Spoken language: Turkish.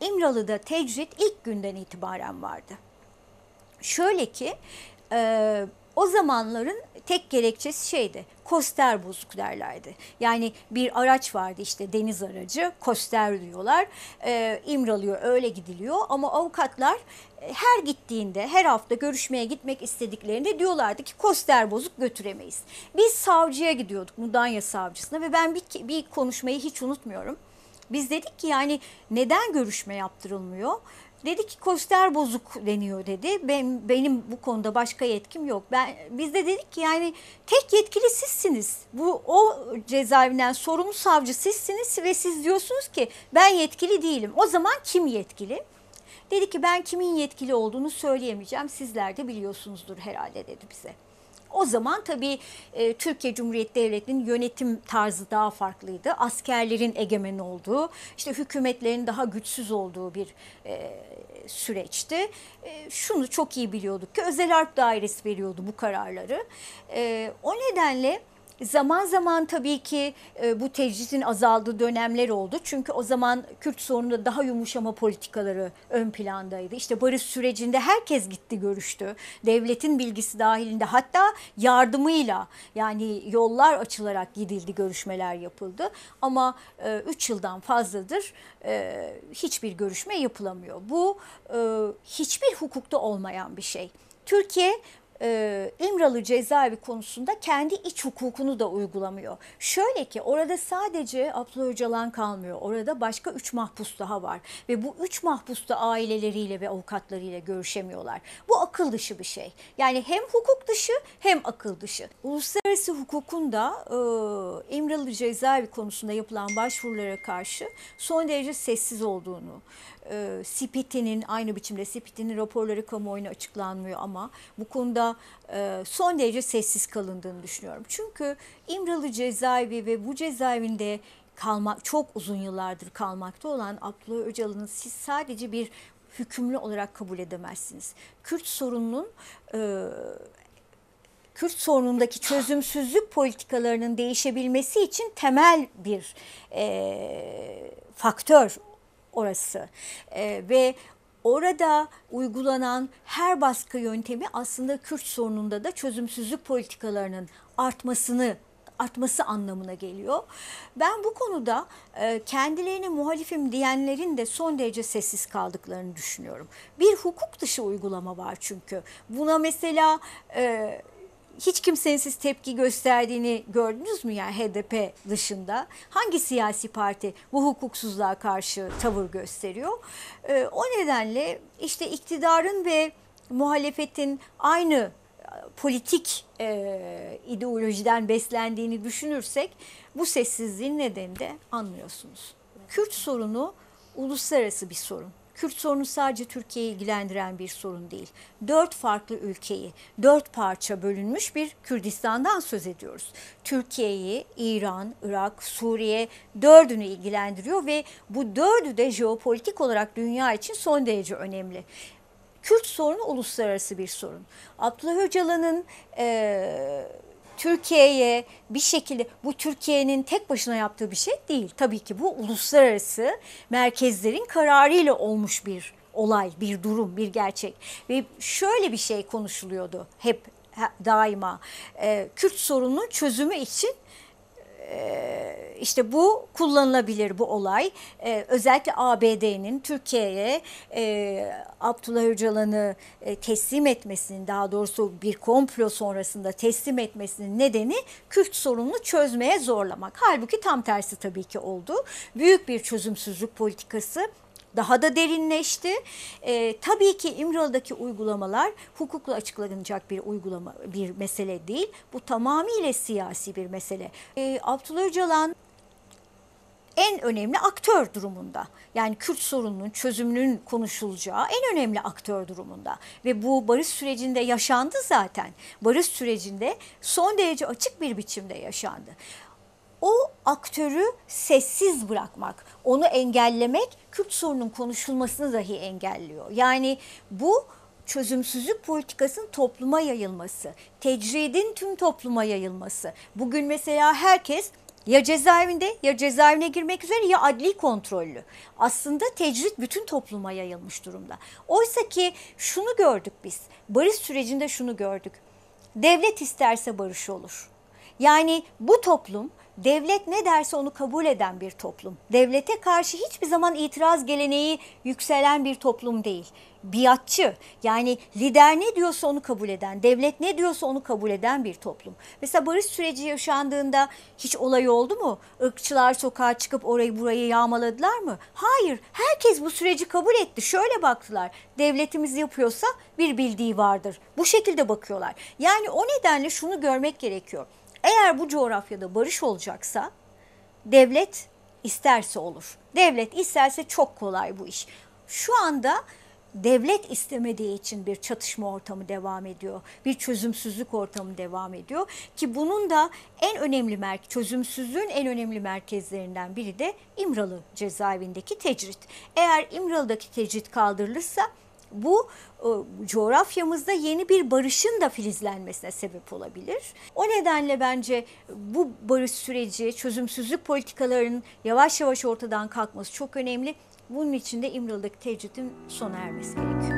İmralı'da tecrit ilk günden itibaren vardı. Şöyle ki e, o zamanların tek gerekçesi şeydi. Koster bozuk derlerdi. Yani bir araç vardı işte deniz aracı, koster diyorlar. E, imralıyor, öyle gidiliyor. Ama avukatlar e, her gittiğinde, her hafta görüşmeye gitmek istediklerinde diyorlardı ki koster bozuk götüremeyiz. Biz savcıya gidiyorduk, Mudanya savcısına ve ben bir, bir konuşmayı hiç unutmuyorum. Biz dedik ki yani neden görüşme yaptırılmıyor? Dedi ki koster bozuk deniyor dedi. Ben, benim bu konuda başka yetkim yok. Ben biz de dedik ki yani tek yetkili sizsiniz. Bu o cezaevinden sorumlu savcı sizsiniz ve siz diyorsunuz ki ben yetkili değilim. O zaman kim yetkili? Dedi ki ben kimin yetkili olduğunu söyleyemeyeceğim. Sizler de biliyorsunuzdur herhalde dedi bize. O zaman tabii e, Türkiye Cumhuriyeti Devleti'nin yönetim tarzı daha farklıydı. Askerlerin egemen olduğu, işte hükümetlerin daha güçsüz olduğu bir e, süreçti. E, şunu çok iyi biliyorduk ki özel harp dairesi veriyordu bu kararları. E, o nedenle Zaman zaman tabii ki e, bu tecridin azaldığı dönemler oldu. Çünkü o zaman Kürt sorununda daha yumuşama politikaları ön plandaydı. İşte barış sürecinde herkes gitti görüştü. Devletin bilgisi dahilinde hatta yardımıyla yani yollar açılarak gidildi görüşmeler yapıldı. Ama 3 e, yıldan fazladır e, hiçbir görüşme yapılamıyor. Bu e, hiçbir hukukta olmayan bir şey. Türkiye e, İmralı cezaevi konusunda kendi iç hukukunu da uygulamıyor. Şöyle ki orada sadece Abdullah Öcalan kalmıyor. Orada başka üç mahpus daha var ve bu üç mahpus da aileleriyle ve avukatlarıyla görüşemiyorlar. Bu akıl dışı bir şey. Yani hem hukuk dışı hem akıl dışı. Uluslararası hukukun da e, İmralı cezaevi konusunda yapılan başvurulara karşı son derece sessiz olduğunu, e, CPT'nin aynı biçimde Sipitinin raporları kamuoyuna açıklanmıyor ama bu konuda e, son derece sessiz kalındığını düşünüyorum. Çünkü İmralı cezaevi ve bu cezaevinde kalmak çok uzun yıllardır kalmakta olan Abdullah Öcalan'ın siz sadece bir hükümlü olarak kabul edemezsiniz. Kürt sorununun e, Kürt sorunundaki çözümsüzlük politikalarının değişebilmesi için temel bir e, faktör orası e, ve Orada uygulanan her baskı yöntemi aslında Kürt sorununda da çözümsüzlük politikalarının artmasını artması anlamına geliyor. Ben bu konuda e, kendilerini muhalifim diyenlerin de son derece sessiz kaldıklarını düşünüyorum. Bir hukuk dışı uygulama var çünkü. Buna mesela e, hiç kimsenin siz tepki gösterdiğini gördünüz mü yani HDP dışında? Hangi siyasi parti bu hukuksuzluğa karşı tavır gösteriyor? Ee, o nedenle işte iktidarın ve muhalefetin aynı e, politik e, ideolojiden beslendiğini düşünürsek bu sessizliğin nedeni de anlıyorsunuz. Kürt sorunu uluslararası bir sorun. Kürt sorunu sadece Türkiye'yi ilgilendiren bir sorun değil. Dört farklı ülkeyi dört parça bölünmüş bir Kürdistan'dan söz ediyoruz. Türkiye'yi, İran, Irak, Suriye dördünü ilgilendiriyor ve bu dördü de jeopolitik olarak dünya için son derece önemli. Kürt sorunu uluslararası bir sorun. Abdullah Öcalan'ın e, Türkiye'ye bir şekilde bu Türkiye'nin tek başına yaptığı bir şey değil. Tabii ki bu uluslararası merkezlerin kararıyla olmuş bir olay, bir durum, bir gerçek. Ve şöyle bir şey konuşuluyordu hep daima. Ee, Kürt sorununun çözümü için ee, işte bu kullanılabilir bu olay. Ee, özellikle ABD'nin Türkiye'ye e, Abdullah Öcalan'ı e, teslim etmesinin daha doğrusu bir komplo sonrasında teslim etmesinin nedeni Kürt sorununu çözmeye zorlamak. Halbuki tam tersi tabii ki oldu. Büyük bir çözümsüzlük politikası daha da derinleşti. E, tabii ki İmralı'daki uygulamalar hukukla açıklanacak bir uygulama bir mesele değil. Bu tamamıyla siyasi bir mesele. E, Abdullah Öcalan en önemli aktör durumunda. Yani Kürt sorununun çözümünün konuşulacağı en önemli aktör durumunda. Ve bu barış sürecinde yaşandı zaten. Barış sürecinde son derece açık bir biçimde yaşandı o aktörü sessiz bırakmak, onu engellemek Kürt sorunun konuşulmasını dahi engelliyor. Yani bu çözümsüzlük politikasının topluma yayılması, tecridin tüm topluma yayılması. Bugün mesela herkes ya cezaevinde ya cezaevine girmek üzere ya adli kontrollü. Aslında tecrit bütün topluma yayılmış durumda. Oysa ki şunu gördük biz. Barış sürecinde şunu gördük. Devlet isterse barış olur. Yani bu toplum devlet ne derse onu kabul eden bir toplum. Devlete karşı hiçbir zaman itiraz geleneği yükselen bir toplum değil. Biatçı yani lider ne diyorsa onu kabul eden, devlet ne diyorsa onu kabul eden bir toplum. Mesela barış süreci yaşandığında hiç olay oldu mu? Irkçılar sokağa çıkıp orayı burayı yağmaladılar mı? Hayır, herkes bu süreci kabul etti. Şöyle baktılar, devletimiz yapıyorsa bir bildiği vardır. Bu şekilde bakıyorlar. Yani o nedenle şunu görmek gerekiyor. Eğer bu coğrafyada barış olacaksa devlet isterse olur. Devlet isterse çok kolay bu iş. Şu anda devlet istemediği için bir çatışma ortamı devam ediyor. Bir çözümsüzlük ortamı devam ediyor ki bunun da en önemli merk çözümsüzlüğün en önemli merkezlerinden biri de İmralı cezaevindeki tecrit. Eğer İmralı'daki tecrit kaldırılırsa bu e, coğrafyamızda yeni bir barışın da filizlenmesine sebep olabilir. O nedenle bence bu barış süreci, çözümsüzlük politikalarının yavaş yavaş ortadan kalkması çok önemli. Bunun için de İmralı'daki tecritin sona ermesi gerekiyor.